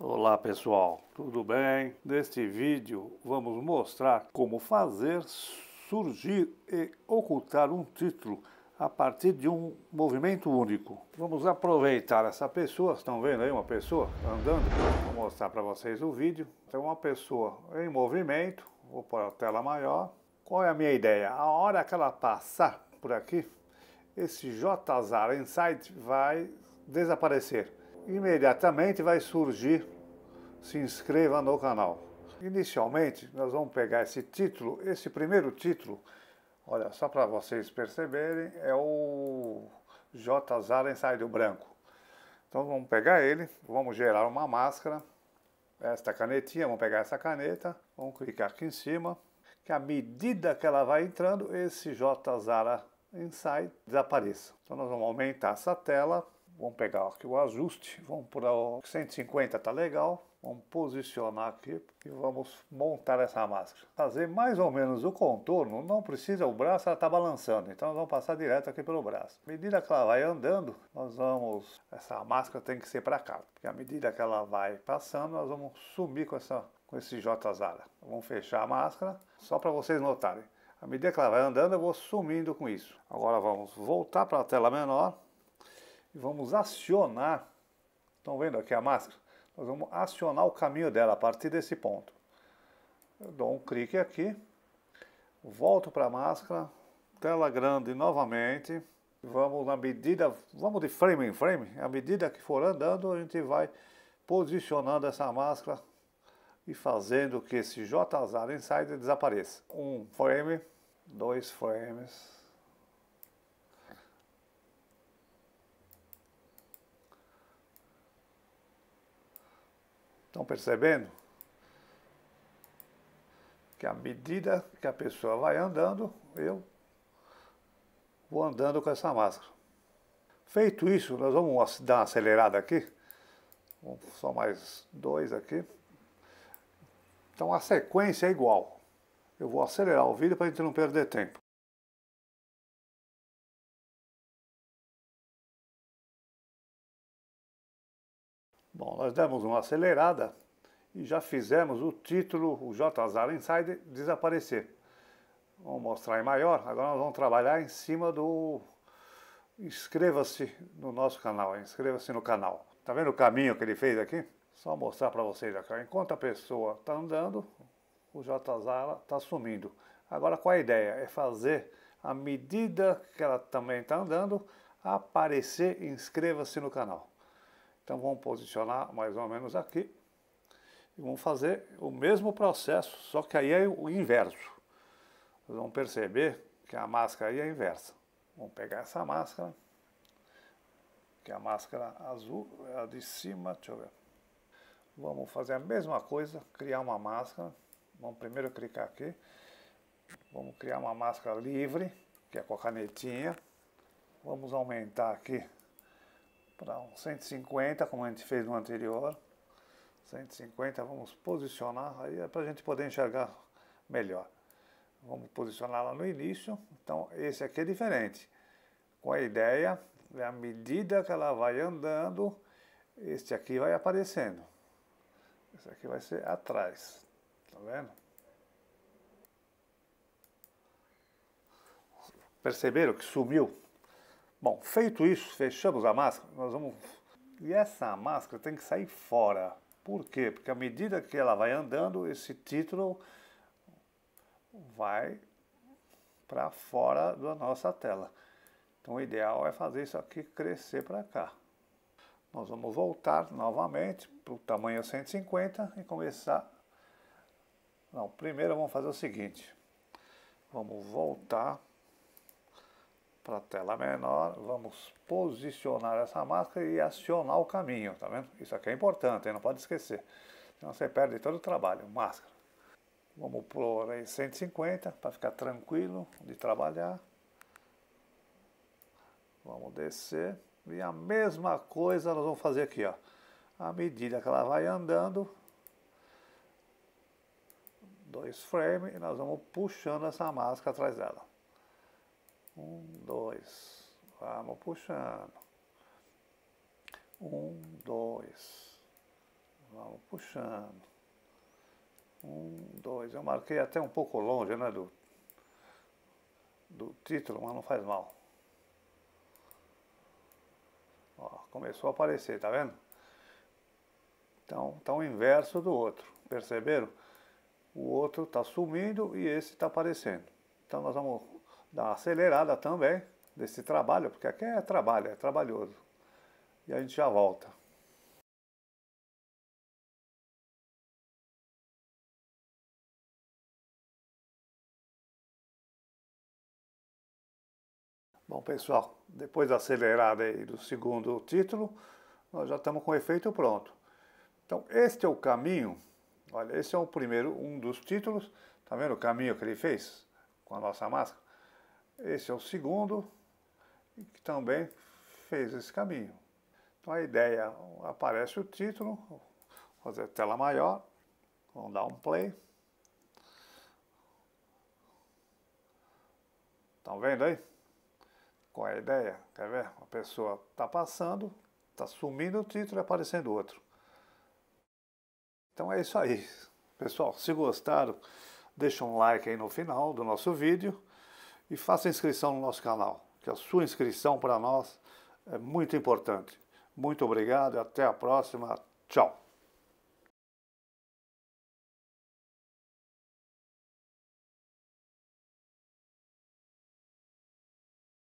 Olá pessoal, tudo bem? Neste vídeo vamos mostrar como fazer surgir e ocultar um título a partir de um movimento único. Vamos aproveitar essa pessoa, estão vendo aí uma pessoa andando? Vou mostrar para vocês o vídeo. Tem então, uma pessoa em movimento, vou pôr a tela maior. Qual é a minha ideia? A hora que ela passar por aqui, esse JZAR Insight vai desaparecer imediatamente vai surgir se inscreva no canal. Inicialmente, nós vamos pegar esse título, esse primeiro título, olha, só para vocês perceberem, é o J. Zara Ensaio Branco. Então vamos pegar ele, vamos gerar uma máscara, esta canetinha, vamos pegar essa caneta, vamos clicar aqui em cima, que à medida que ela vai entrando, esse J. Zara Insight desapareça. Então nós vamos aumentar essa tela Vamos pegar aqui o ajuste, vamos por 150, tá legal. Vamos posicionar aqui e vamos montar essa máscara. Fazer mais ou menos o contorno, não precisa o braço, ela tá balançando. Então nós vamos passar direto aqui pelo braço. À medida que ela vai andando, nós vamos... Essa máscara tem que ser para cá. Porque à medida que ela vai passando, nós vamos sumir com, essa, com esse J Zara. Vamos fechar a máscara, só para vocês notarem. À medida que ela vai andando, eu vou sumindo com isso. Agora vamos voltar para a tela menor e vamos acionar, estão vendo aqui a máscara? Nós vamos acionar o caminho dela a partir desse ponto. Eu dou um clique aqui, volto para a máscara, tela grande novamente, vamos na medida, vamos de frame em frame, à medida que for andando a gente vai posicionando essa máscara e fazendo que esse JZAR Insider desapareça. Um frame, dois frames, Estão percebendo? Que à medida que a pessoa vai andando, eu vou andando com essa máscara. Feito isso, nós vamos dar uma acelerada aqui. Só mais dois aqui. Então a sequência é igual. Eu vou acelerar o vídeo para a gente não perder tempo. Bom, nós demos uma acelerada e já fizemos o título, o JZAR Insider, desaparecer. Vamos mostrar em maior, agora nós vamos trabalhar em cima do... Inscreva-se no nosso canal, inscreva-se no canal. Tá vendo o caminho que ele fez aqui? Só mostrar para vocês aqui. Enquanto a pessoa está andando, o JZAR está sumindo. Agora qual é a ideia? É fazer, à medida que ela também está andando, aparecer inscreva-se no canal. Então vamos posicionar mais ou menos aqui e vamos fazer o mesmo processo, só que aí é o inverso. Vocês vão perceber que a máscara aí é inversa. Vamos pegar essa máscara, que é a máscara azul, é a de cima, deixa eu ver. Vamos fazer a mesma coisa, criar uma máscara. Vamos primeiro clicar aqui. Vamos criar uma máscara livre, que é com a canetinha. Vamos aumentar aqui para um 150, como a gente fez no anterior. 150, vamos posicionar, aí é para a gente poder enxergar melhor. Vamos posicionar lá no início, então esse aqui é diferente. Com a ideia, à medida que ela vai andando, este aqui vai aparecendo. Esse aqui vai ser atrás, tá vendo? Perceberam que sumiu? Bom, feito isso, fechamos a máscara, nós vamos... E essa máscara tem que sair fora. Por quê? Porque à medida que ela vai andando, esse título vai para fora da nossa tela. Então o ideal é fazer isso aqui crescer para cá. Nós vamos voltar novamente para o tamanho 150 e começar... Não, primeiro vamos fazer o seguinte. Vamos voltar para a tela menor, vamos posicionar essa máscara e acionar o caminho, tá vendo? Isso aqui é importante, hein? não pode esquecer, senão você perde todo o trabalho, máscara. Vamos pôr aí 150 para ficar tranquilo de trabalhar. Vamos descer. E a mesma coisa nós vamos fazer aqui, ó. À medida que ela vai andando, dois frames, e nós vamos puxando essa máscara atrás dela. Um, dois. Vamos puxando. Um, dois. Vamos puxando. Um, dois. Eu marquei até um pouco longe, né, do, do título, mas não faz mal. Ó, começou a aparecer, tá vendo? Então, tá o inverso do outro. Perceberam? O outro está sumindo e esse está aparecendo. Então, nós vamos dar uma acelerada também desse trabalho, porque aqui é trabalho, é trabalhoso. E a gente já volta. Bom, pessoal, depois da acelerada aí do segundo título, nós já estamos com o efeito pronto. Então, este é o caminho. Olha, esse é o primeiro, um dos títulos. Tá vendo o caminho que ele fez com a nossa máscara? Esse é o segundo que também fez esse caminho. Então a ideia aparece o título, vou fazer tela maior, vamos dar um play. Estão vendo aí? Qual é a ideia? Quer ver? A pessoa está passando, está sumindo o título e aparecendo outro. Então é isso aí. Pessoal, se gostaram, deixa um like aí no final do nosso vídeo e faça inscrição no nosso canal, que a sua inscrição para nós é muito importante. Muito obrigado, e até a próxima. Tchau.